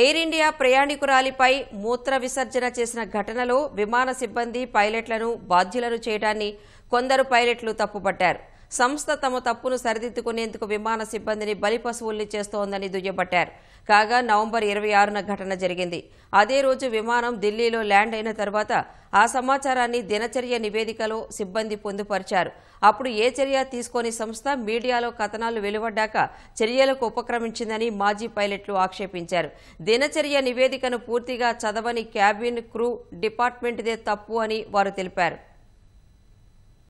air India ప్రయాణికురాలిపై మూత్ర విసర్జన చేసిన ఘటనలో విమాన సిబ్బంది పైలట్లను బాధ్యులను చేయడాన్ని కొందరు పైలట్లు తప్పుపట్టారు సంస్థ తమ తప్పును సరిదిద్దుకునేందుకు విమాన సిబ్బందిని బలి పశువుల్ని చేస్తోందని దుయ్యబట్టారు కాగా నవంబర్ ఇరవై ఆరున ఘటన జరిగింది అదే రోజు విమానం ఢిల్లీలో ల్యాండ్ అయిన తర్వాత ఆ సమాచారాన్ని దినచర్య నివేదికలో సిబ్బంది పొందుపరిచారు అప్పుడు ఏ చర్య తీసుకోని సంస్థ మీడియాలో కథనాలు వెలువడ్డాక చర్యలకు ఉపక్రమించిందని మాజీ పైలట్లు ఆక్షేపించారు దినచర్య నివేదికను పూర్తిగా చదవని క్యాబిన్ క్రూ డిపార్ట్మెంట్దే తప్పు అని వారు తెలిపారు